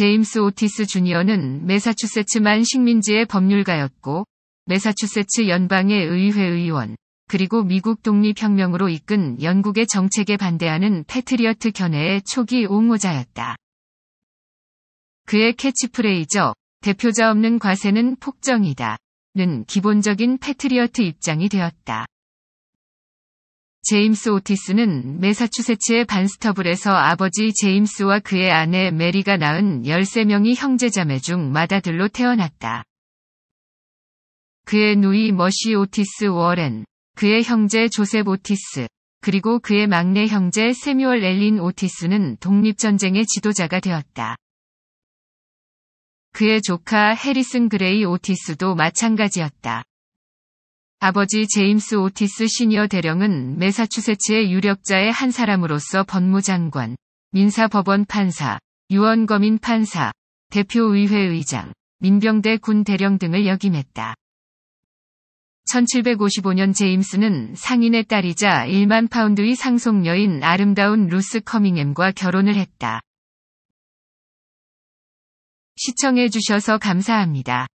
제임스 오티스 주니어는 매사추세츠만 식민지의 법률가였고 매사추세츠 연방의 의회 의원 그리고 미국 독립혁명으로 이끈 영국의 정책에 반대하는 패트리어트 견해의 초기 옹호자였다. 그의 캐치프레이저 대표자 없는 과세는 폭정이다. 는 기본적인 패트리어트 입장이 되었다. 제임스 오티스는 매사추세츠의 반스터블에서 아버지 제임스와 그의 아내 메리가 낳은 1 3명이 형제자매 중 맏아들로 태어났다. 그의 누이 머시 오티스 워렌, 그의 형제 조셉 오티스, 그리고 그의 막내 형제 세뮤얼 엘린 오티스는 독립전쟁의 지도자가 되었다. 그의 조카 해리슨 그레이 오티스도 마찬가지였다. 아버지 제임스 오티스 시니어 대령은 매사추세츠의 유력자의 한 사람으로서 법무장관, 민사법원 판사, 유언거민 판사, 대표의회 의장, 민병대 군 대령 등을 역임했다. 1755년 제임스는 상인의 딸이자 1만 파운드의 상속녀인 아름다운 루스 커밍엠과 결혼을 했다. 시청해주셔서 감사합니다.